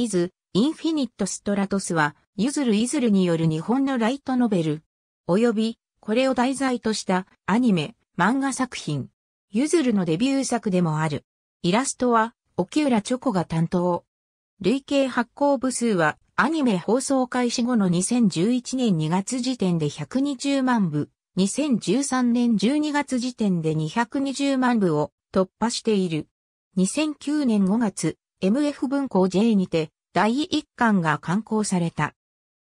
イズ、インフィニットストラトスは、ゆずるいずるによる日本のライトノベル、および、これを題材としたアニメ、漫画作品。ゆずるのデビュー作でもある。イラストは、沖浦チョコが担当。累計発行部数は、アニメ放送開始後の2011年2月時点で120万部、2013年12月時点で220万部を突破している。2009年5月、MF 文庫 J にて第1巻が刊行された。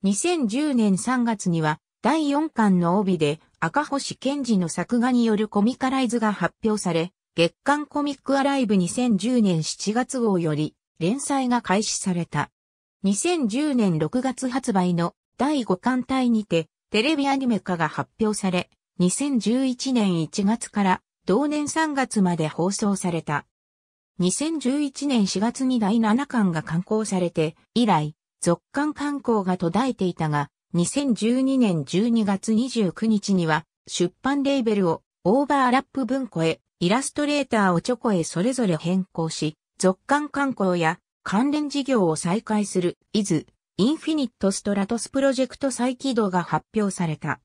2010年3月には第4巻の帯で赤星健二の作画によるコミカライズが発表され、月刊コミックアライブ2010年7月号より連載が開始された。2010年6月発売の第5巻帯にてテレビアニメ化が発表され、2011年1月から同年3月まで放送された。2011年4月に第7巻が刊行されて、以来、続刊刊行が途絶えていたが、2012年12月29日には、出版レーベルをオーバーラップ文庫へ、イラストレーターをチョコへそれぞれ変更し、続刊刊行や関連事業を再開する、イズ、インフィニットストラトスプロジェクト再起動が発表された。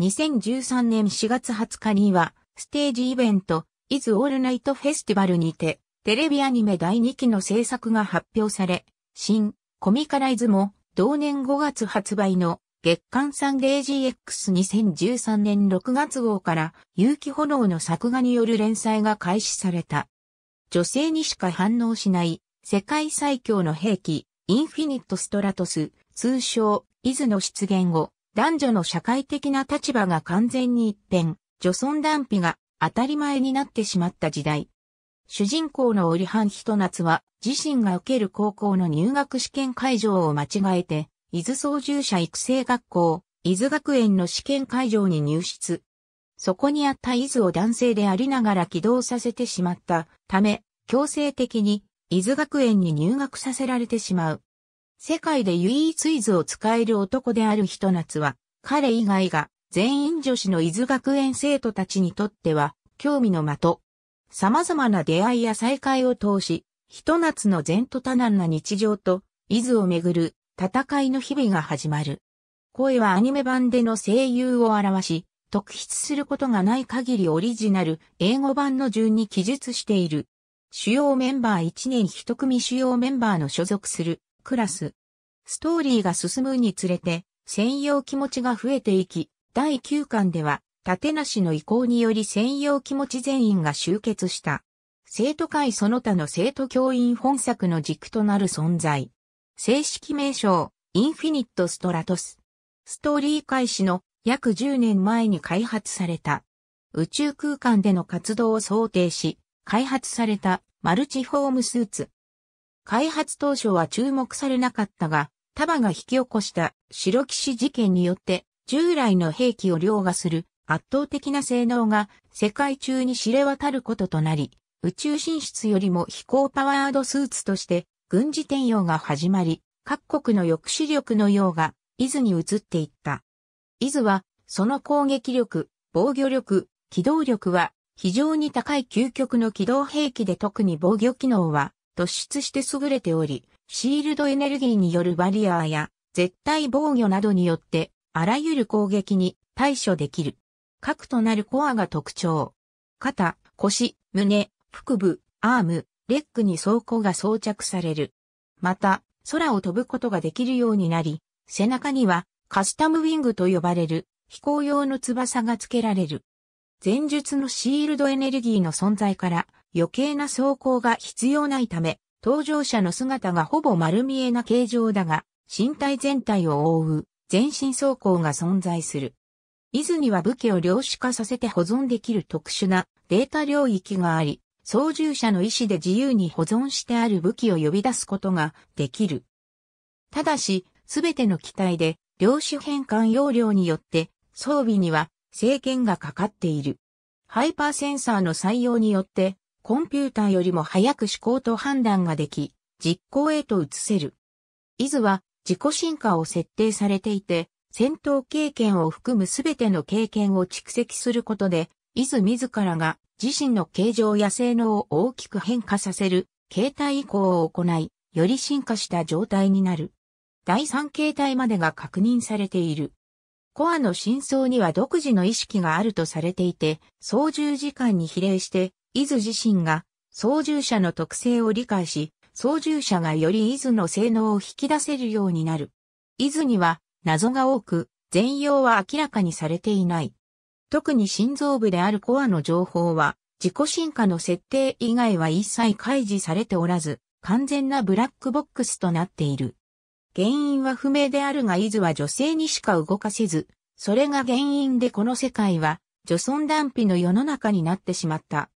2013年4月20日には、ステージイベント、イズオールナイトフェスティバルにて、テレビアニメ第2期の制作が発表され、新、コミカライズも、同年5月発売の、月刊サンデー GX2013 年6月号から、有機炎の作画による連載が開始された。女性にしか反応しない、世界最強の兵器、インフィニットストラトス、通称、イズの出現後、男女の社会的な立場が完全に一変、女尊男卑が当たり前になってしまった時代。主人公のオリハン・ヒトナツは、自身が受ける高校の入学試験会場を間違えて、伊豆操縦者育成学校、伊豆学園の試験会場に入室。そこにあった伊豆を男性でありながら起動させてしまったため、強制的に伊豆学園に入学させられてしまう。世界で唯一伊豆を使える男であるヒトナツは、彼以外が全員女子の伊豆学園生徒たちにとっては、興味の的。様々な出会いや再会を通し、一夏の前途多難な日常と、伊豆をめぐる戦いの日々が始まる。声はアニメ版での声優を表し、特筆することがない限りオリジナル、英語版の順に記述している。主要メンバー1年1組主要メンバーの所属するクラス。ストーリーが進むにつれて、専用気持ちが増えていき、第9巻では立しの意向により専用気持ち全員が集結した。生徒会その他の生徒教員本作の軸となる存在。正式名称、インフィニットストラトス。ストーリー開始の約10年前に開発された。宇宙空間での活動を想定し、開発されたマルチフォームスーツ。開発当初は注目されなかったが、タバが引き起こした白騎士事件によって従来の兵器を凌駕する圧倒的な性能が世界中に知れ渡ることとなり、宇宙進出よりも飛行パワードスーツとして軍事転用が始まり、各国の抑止力のようが伊豆に移っていった。伊豆はその攻撃力、防御力、機動力は非常に高い究極の機動兵器で特に防御機能は突出して優れており、シールドエネルギーによるバリアーや絶対防御などによってあらゆる攻撃に対処できる。核となるコアが特徴。肩、腰、胸、腹部、アーム、レックに装甲が装着される。また、空を飛ぶことができるようになり、背中にはカスタムウィングと呼ばれる飛行用の翼が付けられる。前述のシールドエネルギーの存在から余計な走行が必要ないため、搭乗者の姿がほぼ丸見えな形状だが、身体全体を覆う全身走行が存在する。伊豆には武器を量子化させて保存できる特殊なデータ領域があり、操縦者の意思で自由に保存してある武器を呼び出すことができる。ただし、すべての機体で量子変換容量によって装備には制限がかかっている。ハイパーセンサーの採用によってコンピューターよりも早く思考と判断ができ、実行へと移せる。伊豆は自己進化を設定されていて、戦闘経験を含むすべての経験を蓄積することで、伊豆自らが自身の形状や性能を大きく変化させる形態移行を行い、より進化した状態になる。第三形態までが確認されている。コアの真相には独自の意識があるとされていて、操縦時間に比例して、伊豆自身が操縦者の特性を理解し、操縦者がより伊豆の性能を引き出せるようになる。伊豆には謎が多く、全容は明らかにされていない。特に心臓部であるコアの情報は、自己進化の設定以外は一切開示されておらず、完全なブラックボックスとなっている。原因は不明であるが、イズは女性にしか動かせず、それが原因でこの世界は、女尊断否の世の中になってしまった。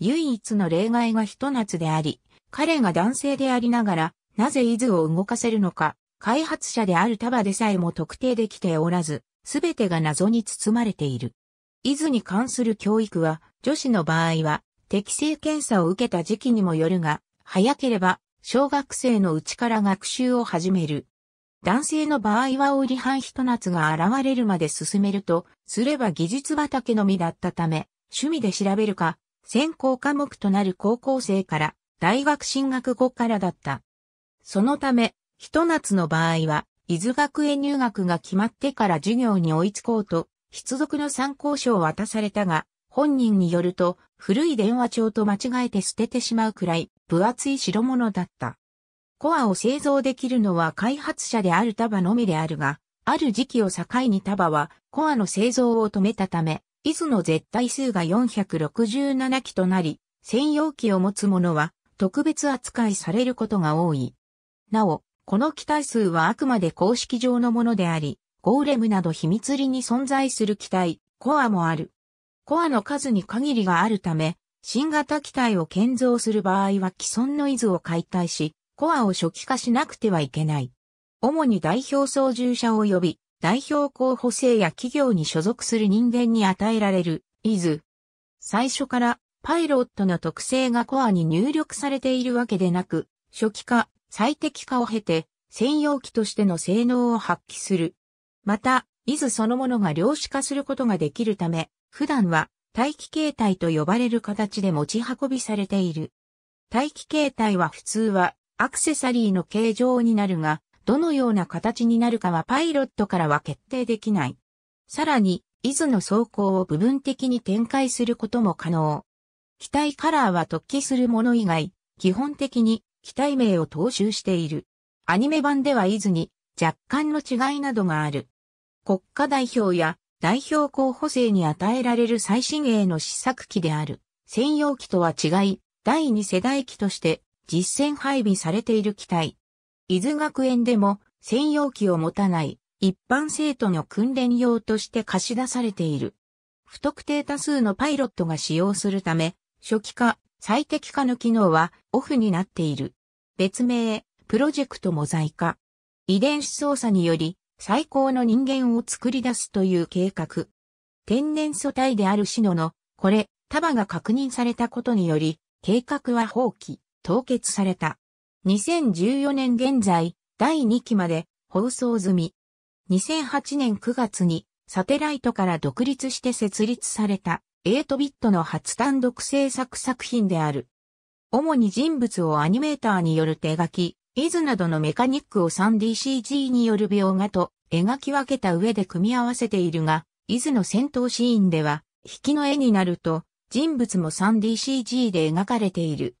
唯一の例外がひと夏であり、彼が男性でありながら、なぜイズを動かせるのか、開発者であるバでさえも特定できておらず、すべてが謎に包まれている。伊豆に関する教育は、女子の場合は、適正検査を受けた時期にもよるが、早ければ、小学生のうちから学習を始める。男性の場合は、オリハン一夏が現れるまで進めると、すれば技術畑のみだったため、趣味で調べるか、専攻科目となる高校生から、大学進学後からだった。そのため、一夏の場合は、伊豆学園入学が決まってから授業に追いつこうと、必読の参考書を渡されたが、本人によると、古い電話帳と間違えて捨ててしまうくらい、分厚い代物だった。コアを製造できるのは開発者である束のみであるが、ある時期を境に束はコアの製造を止めたため、伊豆の絶対数が467機となり、専用機を持つ者は特別扱いされることが多い。なお、この期待数はあくまで公式上のものであり、ゴーレムなど秘密裏に存在する機体、コアもある。コアの数に限りがあるため、新型機体を建造する場合は既存のイズを解体し、コアを初期化しなくてはいけない。主に代表操縦者及び代表候補生や企業に所属する人間に与えられる、イズ。最初からパイロットの特性がコアに入力されているわけでなく、初期化、最適化を経て専用機としての性能を発揮する。また、伊豆そのものが量子化することができるため、普段は大気形態と呼ばれる形で持ち運びされている。大気形態は普通はアクセサリーの形状になるが、どのような形になるかはパイロットからは決定できない。さらに、伊豆の走行を部分的に展開することも可能。機体カラーは突起するもの以外、基本的に機体名を踏襲している。アニメ版では伊豆に若干の違いなどがある。国家代表や代表候補生に与えられる最新鋭の試作機である専用機とは違い、第二世代機として実戦配備されている機体。伊豆学園でも専用機を持たない一般生徒の訓練用として貸し出されている。不特定多数のパイロットが使用するため、初期化、最適化の機能はオフになっている。別名、プロジェクトモザイカ。遺伝子操作により最高の人間を作り出すという計画。天然素体であるシノの、これ、束が確認されたことにより、計画は放棄、凍結された。2014年現在、第2期まで放送済み。2008年9月に、サテライトから独立して設立された8ビットの初単独制作作品である。主に人物をアニメーターによる手書き、イズなどのメカニックを 3DCG による描画と描き分けた上で組み合わせているが、イズの戦闘シーンでは、引きの絵になると、人物も 3DCG で描かれている。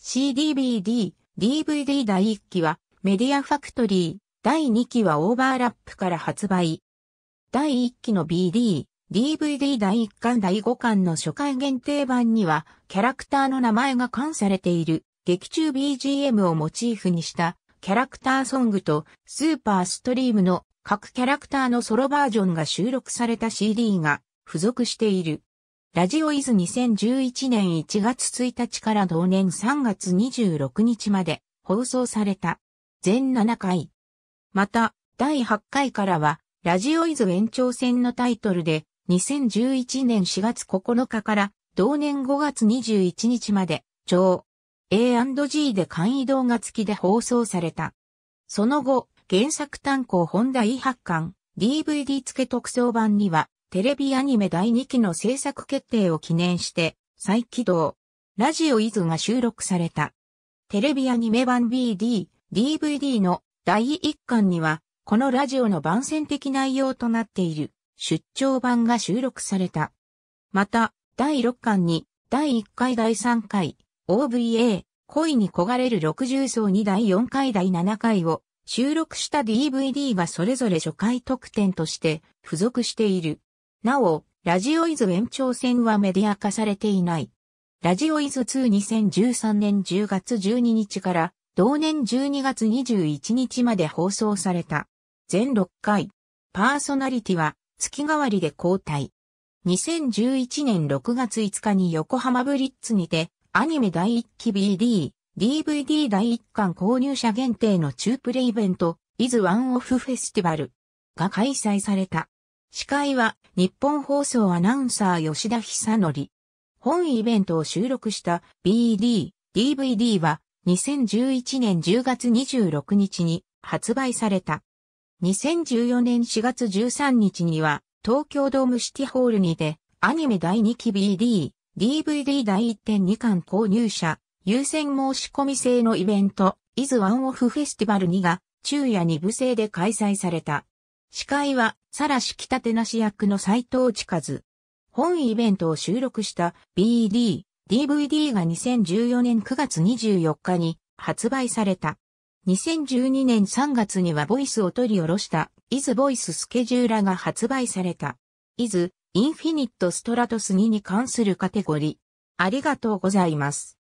CDBD、DVD 第1期は、メディアファクトリー、第2期はオーバーラップから発売。第1期の BD、DVD 第1巻第5巻の初回限定版には、キャラクターの名前が冠されている、劇中 BGM をモチーフにした、キャラクターソングと、スーパーストリームの各キャラクターのソロバージョンが収録された CD が付属している。ラジオイズ2011年1月1日から同年3月26日まで放送された。全7回。また、第8回からは、ラジオイズ延長戦のタイトルで、2011年4月9日から同年5月21日まで、上 A&G で簡易動画付きで放送された。その後、原作単行本第発刊、DVD 付特装版には、テレビアニメ第2期の制作決定を記念して、再起動、ラジオイズが収録された。テレビアニメ版 BD、DVD の第1巻には、このラジオの番宣的内容となっている。出張版が収録された。また、第6巻に、第1回第3回、OVA、恋に焦がれる60層に第4回第7回を収録した DVD がそれぞれ初回特典として付属している。なお、ラジオイズ延長戦はメディア化されていない。ラジオイズ22013年10月12日から同年12月21日まで放送された。全6回。パーソナリティは月替わりで交代。2011年6月5日に横浜ブリッツにて、アニメ第1期 BD、DVD 第1巻購入者限定の中プレイベント、イズワンオフフェスティバルが開催された。司会は日本放送アナウンサー吉田久則。本イベントを収録した BD、DVD は2011年10月26日に発売された。2014年4月13日には、東京ドームシティホールにて、アニメ第2期 BD、DVD 第1.2巻購入者、優先申し込み制のイベント、イズワンオフフェスティバル2が、昼夜2部制で開催された。司会は、さらし北手なし役の斎藤千和。本イベントを収録した BD、DVD が2014年9月24日に発売された。2012年3月にはボイスを取り下ろしたイズボイススケジューラが発売された。イズ、インフィニットストラトス2に関するカテゴリー。ありがとうございます。